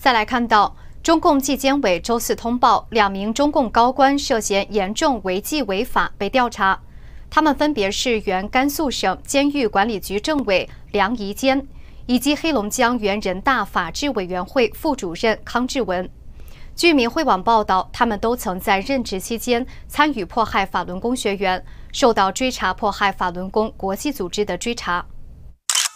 再来看到，中共纪监委周四通报，两名中共高官涉嫌严重违纪违法被调查。他们分别是原甘肃省监狱管理局政委梁宜坚，以及黑龙江原人大法制委员会副主任康志文。据民汇网报道，他们都曾在任职期间参与迫害法轮功学员，受到追查迫害法轮功国际组织的追查。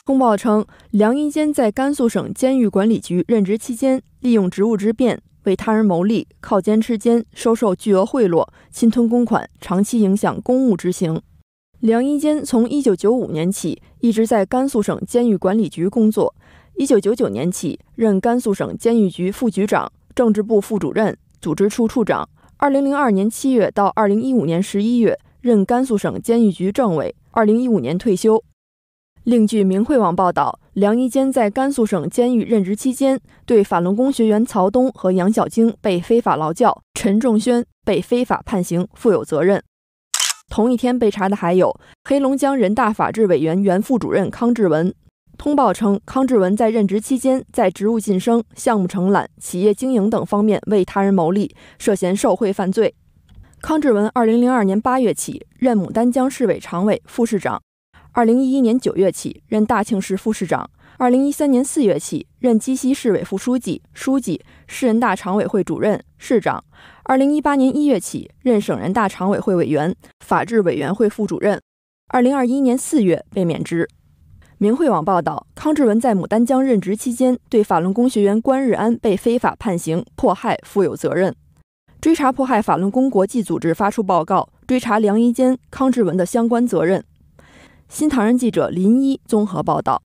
通报称，梁一坚在甘肃省监狱管理局任职期间，利用职务之便为他人谋利，靠奸吃奸，收受巨额贿赂，侵吞公款，长期影响公务执行。梁一坚从1995年起一直在甘肃省监狱管理局工作，1999年起任甘肃省监狱局副局长、政治部副主任、组织处处长，2002年7月到2015年11月任甘肃省监狱局政委，2015年退休。另据明慧网报道，梁一坚在甘肃省监狱任职期间，对法轮功学员曹东和杨小晶被非法劳教、陈仲轩被非法判刑负有责任。同一天被查的还有黑龙江人大法制委员原副主任康志文。通报称，康志文在任职期间，在职务晋升、项目承揽、企业经营等方面为他人谋利，涉嫌受贿犯罪。康志文2002年8月起任牡丹江市委常委、副市长。二零一一年九月起任大庆市副市长，二零一三年四月起任鸡西市委副书记、书记、市人大常委会主任、市长，二零一八年一月起任省人大常委会委员、法制委员会副主任，二零二一年四月被免职。明慧网报道，康志文在牡丹江任职期间，对法轮功学员关日安被非法判刑迫害负有责任。追查迫害法轮功国际组织发出报告，追查梁一坚、康志文的相关责任。新唐人记者林一综合报道。